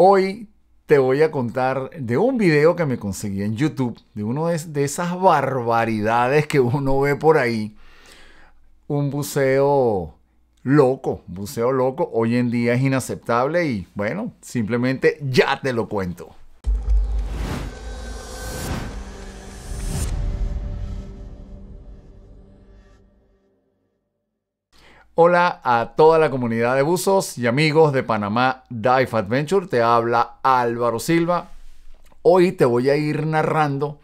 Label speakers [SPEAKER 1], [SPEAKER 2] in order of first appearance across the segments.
[SPEAKER 1] Hoy te voy a contar de un video que me conseguí en YouTube, de una de, esas barbaridades que uno ve por ahí. Un buceo loco, un buceo loco, hoy en día es inaceptable y bueno, simplemente ya te lo cuento. Hola a toda la comunidad de buzos y amigos de Panamá Dive Adventure. Te habla Álvaro Silva. Hoy te voy a ir narrando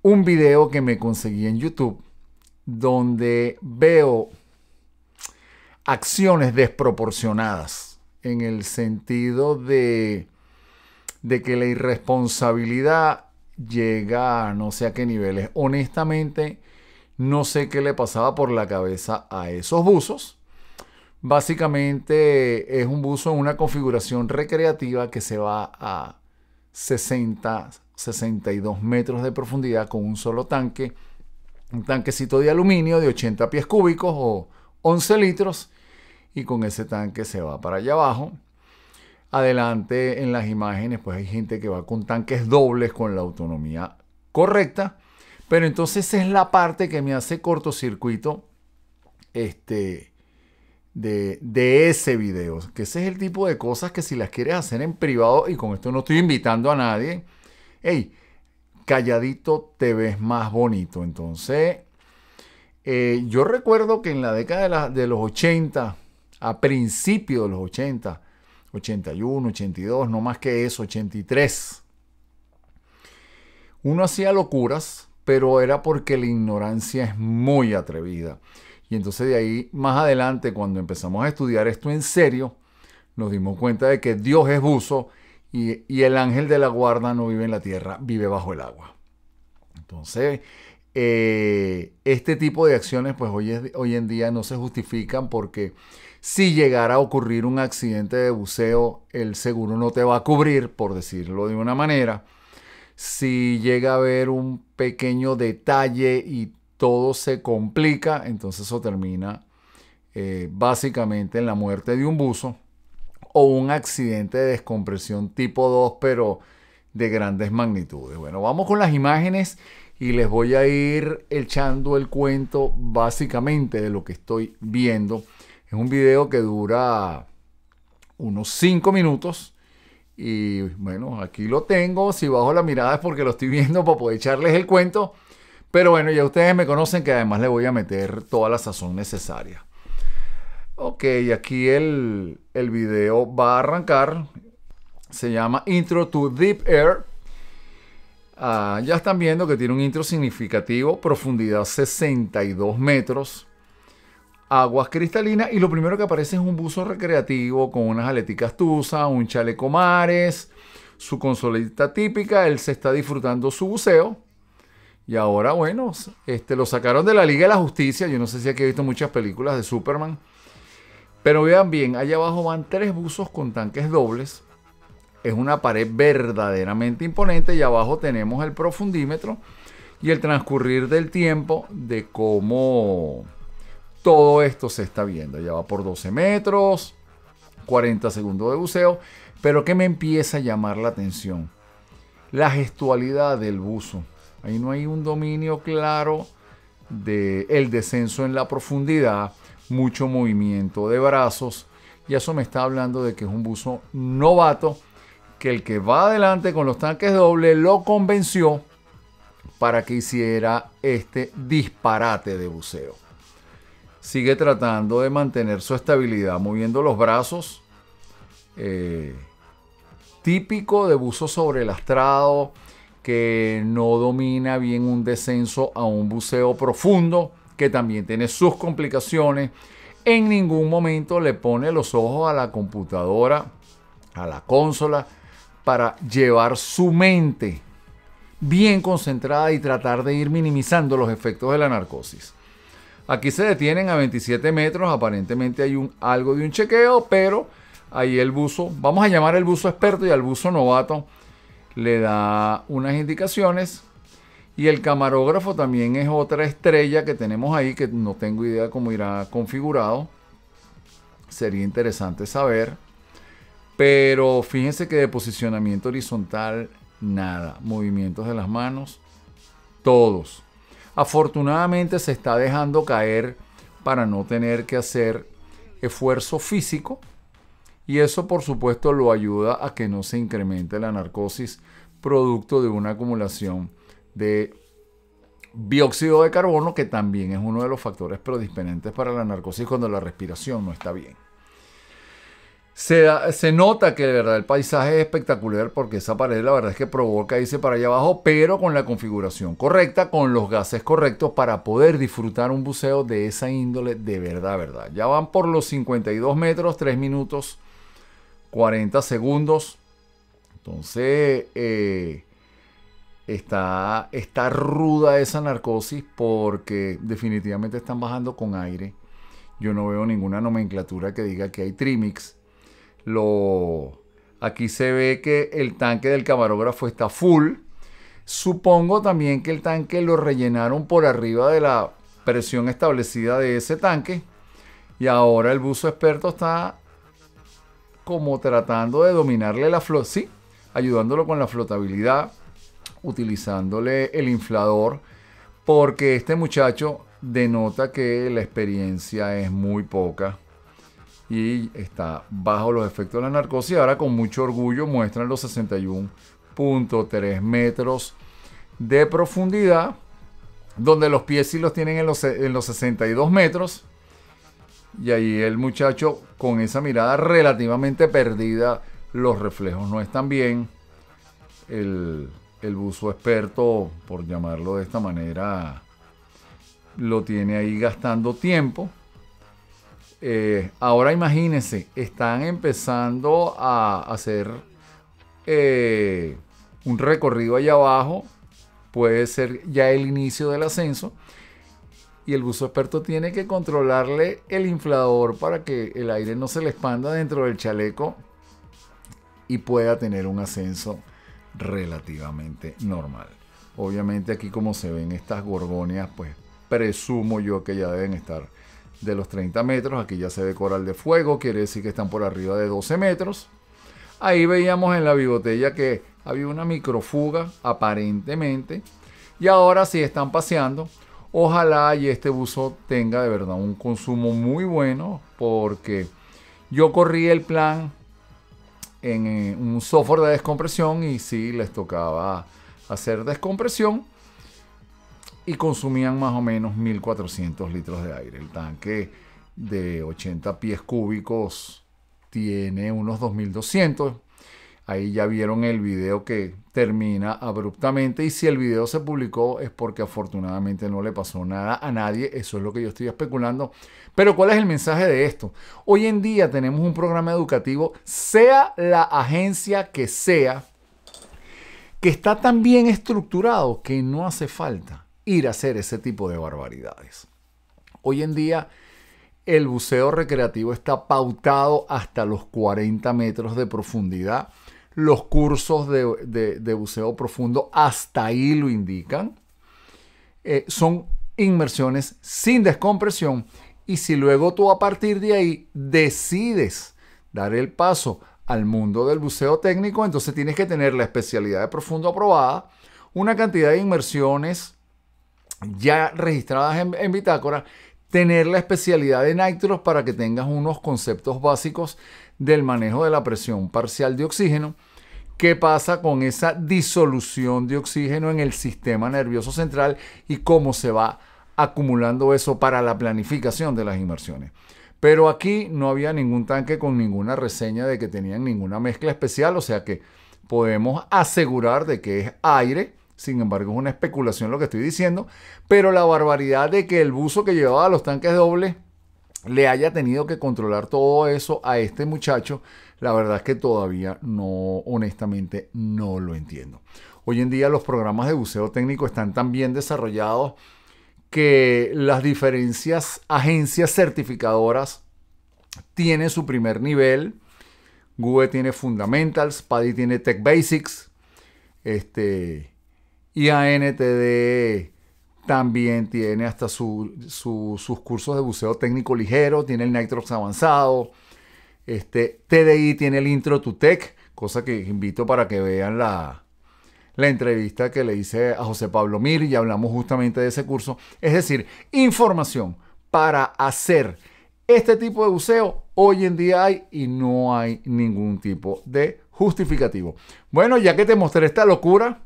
[SPEAKER 1] un video que me conseguí en YouTube donde veo acciones desproporcionadas en el sentido de, de que la irresponsabilidad llega a no sé a qué niveles. Honestamente, no sé qué le pasaba por la cabeza a esos buzos. Básicamente es un buzo en una configuración recreativa que se va a 60, 62 metros de profundidad con un solo tanque. Un tanquecito de aluminio de 80 pies cúbicos o 11 litros. Y con ese tanque se va para allá abajo. Adelante en las imágenes, pues hay gente que va con tanques dobles con la autonomía correcta. Pero entonces es la parte que me hace cortocircuito este, de, ese video. Que ese es el tipo de cosas que si las quieres hacer en privado, y con esto no estoy invitando a nadie, hey, calladito te ves más bonito. Entonces, eh, yo recuerdo que en la década de, de los 80, a principios de los 80, 81, 82, no más que eso, 83, uno hacía locuras pero era porque la ignorancia es muy atrevida. Y entonces de ahí, más adelante, cuando empezamos a estudiar esto en serio, nos dimos cuenta de que Dios es buzo y, el ángel de la guarda no vive en la tierra, vive bajo el agua. Entonces, eh, este tipo de acciones, pues hoy en día no se justifican porque si llegara a ocurrir un accidente de buceo, el seguro no te va a cubrir, por decirlo de una manera. Si llega a haber un pequeño detalle y todo se complica, entonces eso termina eh, básicamente en la muerte de un buzo o un accidente de descompresión tipo 2, pero de grandes magnitudes. Bueno, vamos con las imágenes y les voy a ir echando el cuento básicamente de lo que estoy viendo. Es un video que dura unos 5 minutos y bueno, aquí lo tengo. Si bajo la mirada es porque lo estoy viendo para poder echarles el cuento. Pero bueno, ya ustedes me conocen que además le voy a meter toda la sazón necesaria. Ok, aquí el, el video va a arrancar. Se llama Intro to Deep Air. Ah, ya están viendo que tiene un intro significativo, profundidad 62 metros aguas cristalinas y lo primero que aparece es un buzo recreativo con unas aleticas tusa, un chaleco mares, su consolita típica, él se está disfrutando su buceo. Y ahora, bueno, este, lo sacaron de la Liga de la Justicia. Yo no sé si aquí he visto muchas películas de Superman. Pero vean bien, allá abajo van tres buzos con tanques dobles. Es una pared verdaderamente imponente y abajo tenemos el profundímetro y el transcurrir del tiempo de cómo todo esto se está viendo. Ya va por 12 metros, 40 segundos de buceo. Pero que me empieza a llamar la atención? La gestualidad del buzo. Ahí no hay un dominio claro del el descenso en la profundidad, mucho movimiento de brazos. Y eso me está hablando de que es un buzo novato, que el que va adelante con los tanques doble lo convenció para que hiciera este disparate de buceo sigue tratando de mantener su estabilidad moviendo los brazos. Eh, típico de buzo sobrelastrado que no domina bien un descenso a un buceo profundo, que también tiene sus complicaciones. En ningún momento le pone los ojos a la computadora, a la consola, para llevar su mente bien concentrada y tratar de ir minimizando los efectos de la narcosis. Aquí se detienen a 27 metros, aparentemente hay un, algo de un chequeo, pero ahí el buzo, vamos a llamar el buzo experto y al buzo novato le da unas indicaciones. Y el camarógrafo también es otra estrella que tenemos ahí, que no tengo idea cómo irá configurado. Sería interesante saber. Pero fíjense que de posicionamiento horizontal, nada. Movimientos de las manos, todos. Afortunadamente se está dejando caer para no tener que hacer esfuerzo físico y eso por supuesto lo ayuda a que no se incremente la narcosis producto de una acumulación de dióxido de carbono que también es uno de los factores predisponentes para la narcosis cuando la respiración no está bien. Se, nota que de verdad el paisaje es espectacular porque esa pared la verdad es que provoca irse para allá abajo, pero con la configuración correcta, con los gases correctos para poder disfrutar un buceo de esa índole de verdad, verdad. Ya van por los 52 metros, 3 minutos 40 segundos. Entonces, eh, está, está ruda esa narcosis porque definitivamente están bajando con aire. Yo no veo ninguna nomenclatura que diga que hay trimix Aquí se ve que el tanque del camarógrafo está full. Supongo también que el tanque lo rellenaron por arriba de la presión establecida de ese tanque. Y ahora el buzo experto está como tratando de dominarle la flota, sí, ayudándolo con la flotabilidad, utilizándole el inflador, porque este muchacho denota que la experiencia es muy poca y está bajo los efectos de la narcosis. Ahora con mucho orgullo muestran los 61.3 metros de profundidad, donde los pies sí los tienen en los, 62 metros. Y ahí el muchacho con esa mirada relativamente perdida, los reflejos no están bien. El, el buzo experto, por llamarlo de esta manera, lo tiene ahí gastando tiempo eh, ahora imagínense, están empezando a hacer eh, un recorrido allá abajo. Puede ser ya el inicio del ascenso. Y el buzo experto tiene que controlarle el inflador para que el aire no se le expanda dentro del chaleco y pueda tener un ascenso relativamente normal. Obviamente aquí como se ven estas gorgonias, pues presumo yo que ya deben estar de los 30 metros. Aquí ya se ve coral de fuego, quiere decir que están por arriba de 12 metros. Ahí veíamos en la bigotella que había una microfuga aparentemente. Y ahora sí están paseando, ojalá y este buzo tenga de verdad un consumo muy bueno porque yo corrí el plan en eh, un software de descompresión y sí les tocaba hacer descompresión y consumían más o menos 1.400 litros de aire. El tanque de 80 pies cúbicos tiene unos 2.200. Ahí ya vieron el video que termina abruptamente y si el video se publicó es porque afortunadamente no le pasó nada a nadie, eso es lo que yo estoy especulando. Pero ¿cuál es el mensaje de esto? Hoy en día tenemos un programa educativo, sea la agencia que sea, que está tan bien estructurado que no hace falta ir a hacer ese tipo de barbaridades. Hoy en día el buceo recreativo está pautado hasta los 40 metros de profundidad. Los cursos de, buceo profundo hasta ahí lo indican. Eh, son inmersiones sin descompresión y si luego tú a partir de ahí decides dar el paso al mundo del buceo técnico, entonces tienes que tener la especialidad de profundo aprobada, una cantidad de inmersiones ya registradas en, bitácora, tener la especialidad de nitros para que tengas unos conceptos básicos del manejo de la presión parcial de oxígeno. ¿Qué pasa con esa disolución de oxígeno en el sistema nervioso central y cómo se va acumulando eso para la planificación de las inmersiones? Pero aquí no había ningún tanque con ninguna reseña de que tenían ninguna mezcla especial, o sea que podemos asegurar de que es aire sin embargo, es una especulación lo que estoy diciendo, pero la barbaridad de que el buzo que llevaba los tanques dobles le haya tenido que controlar todo eso a este muchacho, la verdad es que todavía no, honestamente, no lo entiendo. Hoy en día los programas de buceo técnico están tan bien desarrollados que las diferencias agencias certificadoras tienen su primer nivel. Google tiene Fundamentals, Paddy tiene Tech Basics, este, y ANTD también tiene hasta sus cursos de buceo técnico ligero, tiene el Nitrox avanzado. Este, TDI tiene el Intro to Tech, cosa que invito para que vean la, la entrevista que le hice a José Pablo Mir y hablamos justamente de ese curso. Es decir, información para hacer este tipo de buceo hoy en día hay y no hay ningún tipo de justificativo. Bueno, ya que te mostré esta locura,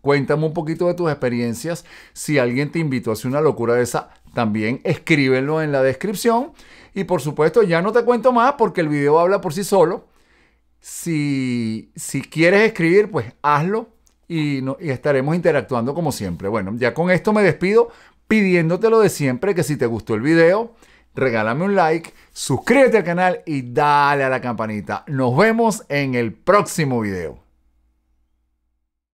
[SPEAKER 1] Cuéntame un poquito de tus experiencias. Si alguien te invitó a hacer una locura de esa, también escríbelo en la descripción. Y por supuesto, ya no te cuento más porque el video habla por sí solo. Si, si quieres escribir, pues hazlo y, no, y estaremos interactuando como siempre. Bueno, ya con esto me despido pidiéndote lo de siempre, que si te gustó el video, regálame un like, suscríbete al canal y dale a la campanita. Nos vemos en el próximo video.